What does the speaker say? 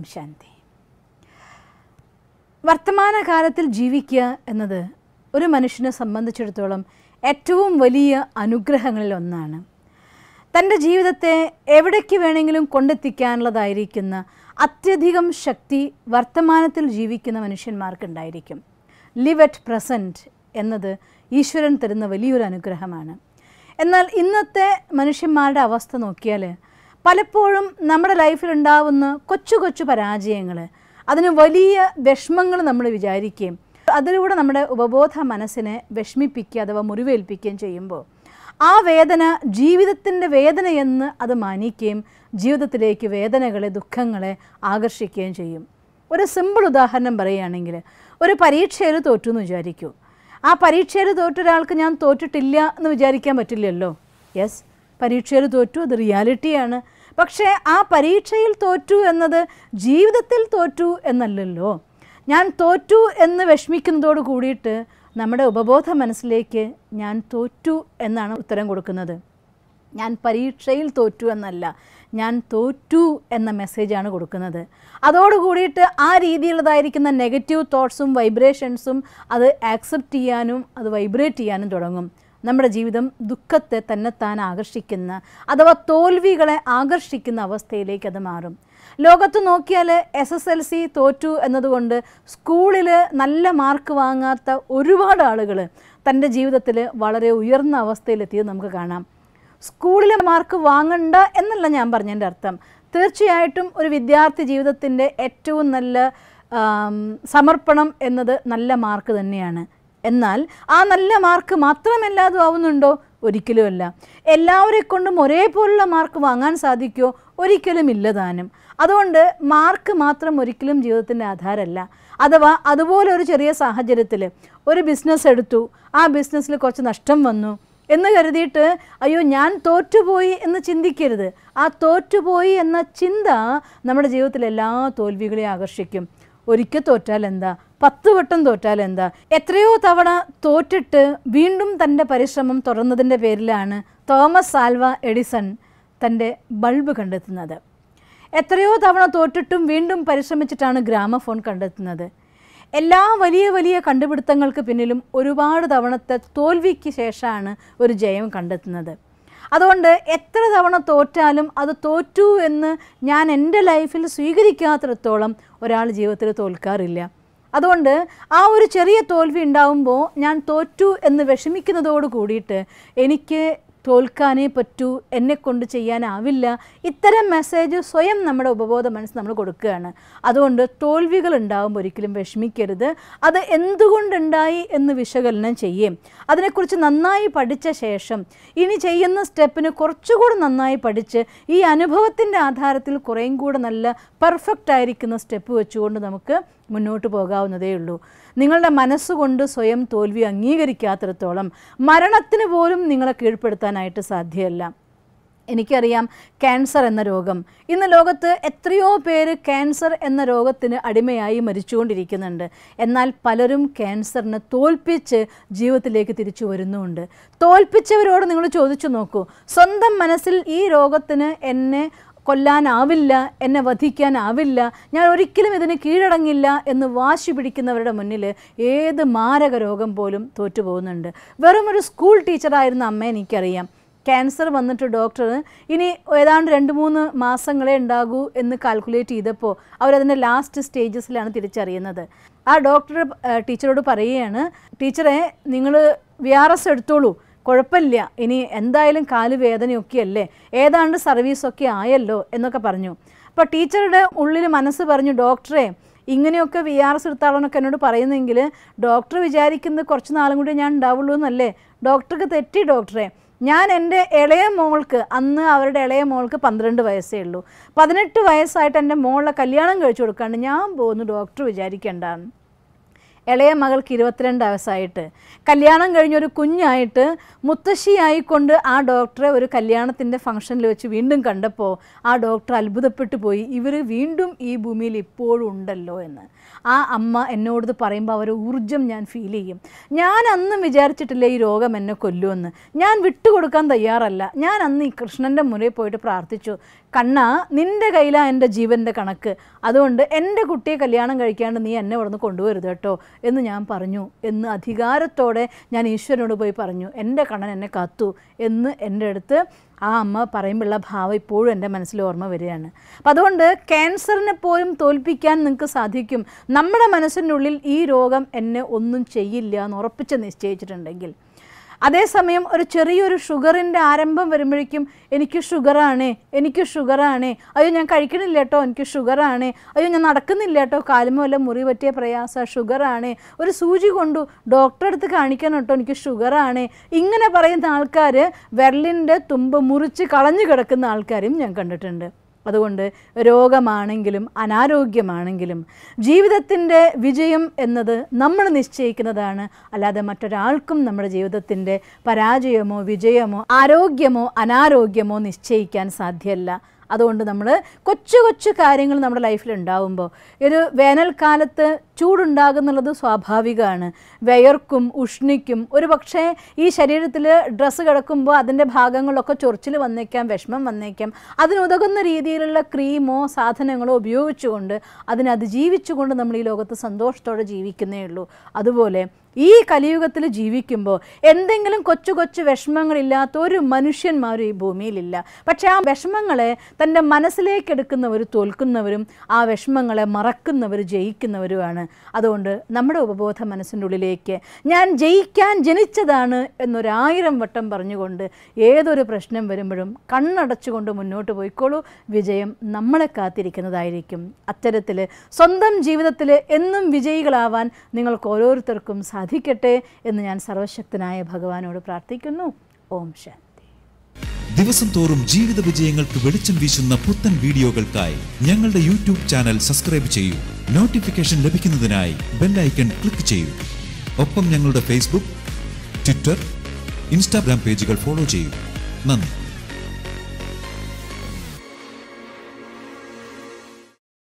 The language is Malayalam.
ഓം ശാന്തി വർത്തമാനകാലത്തിൽ ജീവിക്കുക എന്നത് ഒരു മനുഷ്യനെ സംബന്ധിച്ചിടത്തോളം ഏറ്റവും വലിയ അനുഗ്രഹങ്ങളിൽ ഒന്നാണ് തൻ്റെ ജീവിതത്തെ എവിടേക്ക് വേണമെങ്കിലും കൊണ്ടെത്തിക്കാനുള്ളതായിരിക്കുന്ന അത്യധികം ശക്തി വർത്തമാനത്തിൽ ജീവിക്കുന്ന മനുഷ്യന്മാർക്കുണ്ടായിരിക്കും ലിവ് അറ്റ് പ്രസൻറ്റ് എന്നത് ഈശ്വരൻ തരുന്ന വലിയൊരു അനുഗ്രഹമാണ് എന്നാൽ ഇന്നത്തെ മനുഷ്യന്മാരുടെ അവസ്ഥ നോക്കിയാൽ പലപ്പോഴും നമ്മുടെ ലൈഫിൽ ഉണ്ടാവുന്ന കൊച്ചു കൊച്ചു പരാജയങ്ങൾ അതിന് വലിയ വിഷമങ്ങൾ നമ്മൾ വിചാരിക്കുകയും അതിലൂടെ നമ്മുടെ ഉപബോധ മനസ്സിനെ വിഷമിപ്പിക്കുക അഥവാ മുറിവേൽപ്പിക്കുകയും ചെയ്യുമ്പോൾ ആ വേദന ജീവിതത്തിൻ്റെ വേദനയെന്ന് അത് മാനിക്കുകയും ജീവിതത്തിലേക്ക് വേദനകളെ ദുഃഖങ്ങളെ ആകർഷിക്കുകയും ചെയ്യും ഒരു സിമ്പിൾ ഉദാഹരണം പറയുകയാണെങ്കിൽ ഒരു പരീക്ഷയിൽ തോറ്റു എന്ന് വിചാരിക്കൂ ആ പരീക്ഷയിൽ തോറ്റൊരാൾക്ക് ഞാൻ തോറ്റിട്ടില്ല എന്ന് വിചാരിക്കാൻ പറ്റില്ലല്ലോ യെസ് പരീക്ഷയിൽ തോറ്റു അത് റിയാലിറ്റിയാണ് പക്ഷേ ആ പരീക്ഷയിൽ തോറ്റു എന്നത് ജീവിതത്തിൽ തോറ്റു എന്നല്ലല്ലോ ഞാൻ തോറ്റു എന്ന് വിഷമിക്കുന്നതോട് കൂടിയിട്ട് നമ്മുടെ ഉപബോധ മനസ്സിലേക്ക് ഞാൻ തോറ്റു എന്നാണ് ഉത്തരം കൊടുക്കുന്നത് ഞാൻ പരീക്ഷയിൽ തോറ്റു എന്നല്ല ഞാൻ തോറ്റു എന്ന മെസ്സേജാണ് കൊടുക്കുന്നത് അതോടുകൂടിയിട്ട് ആ രീതിയിലുള്ളതായിരിക്കുന്ന നെഗറ്റീവ് തോട്ട്സും വൈബ്രേഷൻസും അത് ആക്സെപ്റ്റ് ചെയ്യാനും അത് വൈബ്രേറ്റ് ചെയ്യാനും തുടങ്ങും നമ്മുടെ ജീവിതം ദുഃഖത്തെ തന്നെത്താൻ ആകർഷിക്കുന്ന അഥവാ തോൽവികളെ ആകർഷിക്കുന്ന അവസ്ഥയിലേക്ക് അത് മാറും ലോകത്ത് നോക്കിയാൽ എസ് എസ് എൽ സി തോറ്റു എന്നതുകൊണ്ട് സ്കൂളിൽ നല്ല മാർക്ക് വാങ്ങാത്ത ഒരുപാട് ആളുകൾ തൻ്റെ ജീവിതത്തിൽ വളരെ ഉയർന്ന അവസ്ഥയിലെത്തിയത് നമുക്ക് കാണാം സ്കൂളിലെ മാർക്ക് വാങ്ങണ്ട എന്നല്ല ഞാൻ പറഞ്ഞതിൻ്റെ അർത്ഥം തീർച്ചയായിട്ടും ഒരു വിദ്യാർത്ഥി ജീവിതത്തിൻ്റെ ഏറ്റവും നല്ല സമർപ്പണം എന്നത് നല്ല മാർക്ക് തന്നെയാണ് എന്നാൽ ആ നല്ല മാർക്ക് മാത്രമല്ലാതും എല്ലാതും ആവുന്നുണ്ടോ ഒരിക്കലുമല്ല എല്ലാവരെ കൊണ്ടും ഒരേപോലുള്ള മാർക്ക് വാങ്ങാൻ സാധിക്കുമോ ഒരിക്കലും ഇല്ല താനും അതുകൊണ്ട് മാർക്ക് മാത്രം ഒരിക്കലും ജീവിതത്തിൻ്റെ ആധാരമല്ല അഥവാ അതുപോലെ ഒരു ചെറിയ സാഹചര്യത്തിൽ ഒരു ബിസിനസ് എടുത്തു ആ ബിസിനസ്സിൽ കുറച്ച് നഷ്ടം വന്നു എന്ന് കരുതിയിട്ട് അയ്യോ ഞാൻ തോറ്റുപോയി എന്ന് ചിന്തിക്കരുത് ആ തോറ്റുപോയി എന്ന ചിന്ത നമ്മുടെ ജീവിതത്തിലെല്ലാ എല്ലാ തോൽവികളെയും ആകർഷിക്കും ഒരിക്കൽ തോറ്റാൽ എന്താ പത്ത് വട്ടം തോറ്റാൽ എന്താ എത്രയോ തവണ തോറ്റിട്ട് വീണ്ടും തൻ്റെ പരിശ്രമം തുടർന്നതിൻ്റെ പേരിലാണ് തോമസ് സാൽവ എഡിസൺ തൻ്റെ ബൾബ് കണ്ടെത്തുന്നത് എത്രയോ തവണ തോറ്റിട്ടും വീണ്ടും പരിശ്രമിച്ചിട്ടാണ് ഗ്രാമഫോൺ കണ്ടെത്തുന്നത് എല്ലാ വലിയ വലിയ കണ്ടുപിടുത്തങ്ങൾക്ക് പിന്നിലും ഒരുപാട് തവണത്തെ തോൽവിക്ക് ശേഷമാണ് ഒരു ജയം കണ്ടെത്തുന്നത് അതുകൊണ്ട് എത്ര തവണ തോറ്റാലും അത് തോറ്റു എന്ന് ഞാൻ എൻ്റെ ലൈഫിൽ സ്വീകരിക്കാത്തിടത്തോളം ഒരാൾ ജീവിതത്തിൽ തോൽക്കാറില്ല അതുകൊണ്ട് ആ ഒരു ചെറിയ തോൽവി ഉണ്ടാവുമ്പോൾ ഞാൻ തോറ്റു എന്ന് വിഷമിക്കുന്നതോട് കൂടിയിട്ട് എനിക്ക് തോൽക്കാനേ പറ്റൂ എന്നെക്കൊണ്ട് ചെയ്യാനാവില്ല ഇത്തരം മെസ്സേജ് സ്വയം നമ്മുടെ ഉപബോധ മനസ്സ് നമ്മൾ കൊടുക്കുകയാണ് അതുകൊണ്ട് തോൽവികൾ ഉണ്ടാകുമ്പോൾ ഒരിക്കലും വിഷമിക്കരുത് അത് എന്തുകൊണ്ടുണ്ടായി എന്ന് വിശകലനം ചെയ്യും അതിനെക്കുറിച്ച് നന്നായി പഠിച്ച ശേഷം ഇനി ചെയ്യുന്ന സ്റ്റെപ്പിന് കുറച്ചുകൂടി നന്നായി പഠിച്ച് ഈ അനുഭവത്തിൻ്റെ ആധാരത്തിൽ കുറേയും കൂടെ നല്ല പെർഫെക്റ്റ് ആയിരിക്കുന്ന സ്റ്റെപ്പ് വെച്ചുകൊണ്ട് നമുക്ക് മുന്നോട്ട് പോകാവുന്നതേ ഉള്ളൂ നിങ്ങളുടെ മനസ്സുകൊണ്ട് സ്വയം തോൽവി അംഗീകരിക്കാത്തിടത്തോളം മരണത്തിന് പോലും നിങ്ങളെ കീഴ്പ്പെടുത്താനായിട്ട് സാധ്യമല്ല എനിക്കറിയാം ക്യാൻസർ എന്ന രോഗം ഇന്ന് ലോകത്ത് എത്രയോ പേര് ക്യാൻസർ എന്ന രോഗത്തിന് അടിമയായി മരിച്ചുകൊണ്ടിരിക്കുന്നുണ്ട് എന്നാൽ പലരും ക്യാൻസറിന് തോൽപ്പിച്ച് ജീവിതത്തിലേക്ക് തിരിച്ചു വരുന്നുമുണ്ട് തോൽപ്പിച്ചവരോട് നിങ്ങൾ ചോദിച്ചു നോക്കൂ സ്വന്തം മനസ്സിൽ ഈ രോഗത്തിന് എന്നെ കൊല്ലാനാവില്ല എന്നെ വധിക്കാനാവില്ല ഞാൻ ഒരിക്കലും ഇതിന് കീഴടങ്ങില്ല എന്ന് വാശി പിടിക്കുന്നവരുടെ മുന്നിൽ ഏത് മാരക രോഗം പോലും തോറ്റുപോകുന്നുണ്ട് വെറും ഒരു സ്കൂൾ ടീച്ചറായിരുന്ന അമ്മ എനിക്കറിയാം ക്യാൻസർ വന്നിട്ട് ഡോക്ടർ ഇനി ഏതാണ്ട് രണ്ട് മൂന്ന് മാസങ്ങളെ ഉണ്ടാകൂ എന്ന് കാൽക്കുലേറ്റ് ചെയ്തപ്പോൾ അവരതിൻ്റെ ലാസ്റ്റ് സ്റ്റേജസിലാണ് തിരിച്ചറിയുന്നത് ആ ഡോക്ടർ ടീച്ചറോട് പറയുകയാണ് ടീച്ചറെ നിങ്ങൾ വി ആർ എസ് എടുത്തോളൂ കുഴപ്പമില്ല ഇനി എന്തായാലും കാല് വേദനയൊക്കെയല്ലേ ഏതാണ്ട് സർവീസൊക്കെ ആയല്ലോ എന്നൊക്കെ പറഞ്ഞു അപ്പോൾ ടീച്ചറുടെ ഉള്ളിൽ മനസ്സ് പറഞ്ഞു ഡോക്ടറെ ഇങ്ങനെയൊക്കെ വി ആർ എസ് എടുത്താളെന്നൊക്കെ എന്നോട് പറയുന്നെങ്കിൽ ഡോക്ടർ വിചാരിക്കുന്നത് കുറച്ച് നാളും കൂടി ഞാൻ ഉണ്ടാവുള്ളൂ എന്നല്ലേ ഡോക്ടർക്ക് തെറ്റി ഡോക്ടറെ ഞാൻ എൻ്റെ ഇളയ മോൾക്ക് അന്ന് അവരുടെ ഇളയ മോൾക്ക് പന്ത്രണ്ട് വയസ്സേ ഉള്ളൂ പതിനെട്ട് വയസ്സായിട്ട് എൻ്റെ മോളെ കല്യാണം കഴിച്ചു കൊടുക്കാണ്ട് ഞാൻ പോകുന്നു ഡോക്ടർ വിചാരിക്കേണ്ടാന്ന് ഇളയ മകൾക്ക് ഇരുപത്തിരണ്ട് വയസ്സായിട്ട് കല്യാണം കഴിഞ്ഞൊരു കുഞ്ഞായിട്ട് മുത്തശ്ശിയായിക്കൊണ്ട് ആ ഡോക്ടറെ ഒരു കല്യാണത്തിൻ്റെ ഫംഗ്ഷനിൽ വെച്ച് വീണ്ടും കണ്ടപ്പോൾ ആ ഡോക്ടർ അത്ഭുതപ്പെട്ടു പോയി ഇവർ വീണ്ടും ഈ ഭൂമിയിൽ ഇപ്പോഴും ഉണ്ടല്ലോ എന്ന് ആ അമ്മ എന്നോടത് പറയുമ്പോൾ അവരെ ഊർജം ഞാൻ ഫീൽ ചെയ്യും ഞാൻ അന്നും വിചാരിച്ചിട്ടില്ല ഈ രോഗം എന്നെ കൊല്ലുമെന്ന് ഞാൻ വിട്ടുകൊടുക്കാൻ തയ്യാറല്ല ഞാൻ അന്ന് ഈ കൃഷ്ണൻ്റെ മുന്നിൽ പോയിട്ട് പ്രാർത്ഥിച്ചു കണ്ണ നിൻ്റെ കയ്യിലാണ് എൻ്റെ ജീവൻ്റെ കണക്ക് അതുകൊണ്ട് എൻ്റെ കുട്ടിയെ കല്യാണം കഴിക്കാണ്ട് നീ എന്നെ ഇവിടുന്ന് കൊണ്ടുവരുത് കേട്ടോ എന്ന് ഞാൻ പറഞ്ഞു എന്ന് അധികാരത്തോടെ ഞാൻ ഈശ്വരനോട് പോയി പറഞ്ഞു എൻ്റെ കണ്ണൻ എന്നെ കത്തു എന്ന് എൻ്റെ അടുത്ത് ആ അമ്മ പറയുമ്പോഴുള്ള ഭാവം ഇപ്പോഴും എൻ്റെ മനസ്സിൽ ഓർമ്മ വരികയാണ് അപ്പം അതുകൊണ്ട് ക്യാൻസറിനെ പോലും തോൽപ്പിക്കാൻ നിങ്ങൾക്ക് സാധിക്കും നമ്മുടെ മനസ്സിനുള്ളിൽ ഈ രോഗം എന്നെ ഒന്നും ചെയ്യില്ല എന്ന് ഉറപ്പിച്ച് നിശ്ചയിച്ചിട്ടുണ്ടെങ്കിൽ അതേസമയം ഒരു ചെറിയൊരു ഷുഗറിൻ്റെ ആരംഭം വരുമ്പോഴേക്കും എനിക്ക് ഷുഗറാണ് എനിക്ക് ഷുഗറാണ് അയ്യോ ഞാൻ കഴിക്കണില്ല കേട്ടോ എനിക്ക് ഷുഗറാണ് അയ്യോ ഞാൻ നടക്കുന്നില്ല കേട്ടോ കാലുമോ വല്ല മുറി പറ്റിയ പ്രയാസ ഷുഗറാണ് ഒരു സൂചി കൊണ്ടു ഡോക്ടറെ അടുത്ത് കാണിക്കണം കേട്ടോ എനിക്ക് ഷുഗറാണ് ഇങ്ങനെ പറയുന്ന ആൾക്കാർ വിരലിൻ്റെ തുമ്പ് മുറിച്ച് കളഞ്ഞു കിടക്കുന്ന ആൾക്കാരും ഞാൻ കണ്ടിട്ടുണ്ട് അതുകൊണ്ട് രോഗമാണെങ്കിലും അനാരോഗ്യമാണെങ്കിലും ജീവിതത്തിൻ്റെ വിജയം എന്നത് നമ്മൾ നിശ്ചയിക്കുന്നതാണ് അല്ലാതെ മറ്റൊരാൾക്കും നമ്മുടെ ജീവിതത്തിൻ്റെ പരാജയമോ വിജയമോ ആരോഗ്യമോ അനാരോഗ്യമോ നിശ്ചയിക്കാൻ സാധ്യമല്ല അതുകൊണ്ട് നമ്മൾ കൊച്ചു കൊച്ചു കാര്യങ്ങൾ നമ്മുടെ ലൈഫിൽ ഉണ്ടാവുമ്പോൾ ഒരു വേനൽക്കാലത്ത് ചൂടുണ്ടാകുന്നുള്ളത് സ്വാഭാവികമാണ് വയർക്കും ഉഷ്ണിക്കും ഒരു പക്ഷേ ഈ ശരീരത്തിൽ ഡ്രസ്സ് കിടക്കുമ്പോൾ അതിൻ്റെ ഭാഗങ്ങളിലൊക്കെ ചൊറിച്ചിൽ വന്നേക്കാം വിഷമം വന്നേക്കാം അതിനുതകുന്ന രീതിയിലുള്ള ക്രീമോ സാധനങ്ങളോ ഉപയോഗിച്ചുകൊണ്ട് അതിനത് ജീവിച്ചുകൊണ്ട് നമ്മൾ ഈ ലോകത്ത് സന്തോഷത്തോടെ ജീവിക്കുന്നേ ഉള്ളൂ അതുപോലെ ഈ കലിയുഗത്തിൽ ജീവിക്കുമ്പോൾ എന്തെങ്കിലും കൊച്ചു കൊച്ചു വിഷമങ്ങളില്ലാത്ത ഒരു മനുഷ്യന്മാരും ഈ ഭൂമിയിലില്ല പക്ഷെ ആ വിഷമങ്ങളെ തൻ്റെ മനസ്സിലേക്കെടുക്കുന്നവർ തോൽക്കുന്നവരും ആ വിഷമങ്ങളെ മറക്കുന്നവർ ജയിക്കുന്നവരുമാണ് അതുകൊണ്ട് നമ്മുടെ ഉപബോധ മനസ്സിൻ്റെ ഉള്ളിലേക്ക് ഞാൻ ജയിക്കാൻ ജനിച്ചതാണ് എന്നൊരായിരം വട്ടം പറഞ്ഞുകൊണ്ട് ഏതൊരു പ്രശ്നം വരുമ്പോഴും കണ്ണടച്ചുകൊണ്ട് മുന്നോട്ട് പോയിക്കോളൂ വിജയം നമ്മളെ കാത്തിരിക്കുന്നതായിരിക്കും അത്തരത്തിൽ സ്വന്തം ജീവിതത്തിൽ എന്നും വിജയികളാവാൻ നിങ്ങൾക്ക് ഓരോരുത്തർക്കും സാധിക്കും സാധിക്കട്ടെ എന്ന് ഞാൻ സർവശക്തനായ ഭഗവാനോട് പ്രാർത്ഥിക്കുന്നു ഓം ശാന്തി ദിവസം തോറും ജീവിത വിജയങ്ങൾക്ക് വെളിച്ചം വീശുന്ന പുത്തൻ വീഡിയോകൾക്കായി ഞങ്ങളുടെ യൂട്യൂബ് ചാനൽ സബ്സ്ക്രൈബ് ചെയ്യൂ നോട്ടിഫിക്കേഷൻ ലഭിക്കുന്നതിനായി ബെല്ലൈക്കൺ ക്ലിക്ക് ചെയ്യൂ ഒപ്പം ഞങ്ങളുടെ ഫേസ്ബുക്ക് ട്വിറ്റർ ഇൻസ്റ്റാഗ്രാം പേജുകൾ ഫോളോ ചെയ്യൂ നന്ദി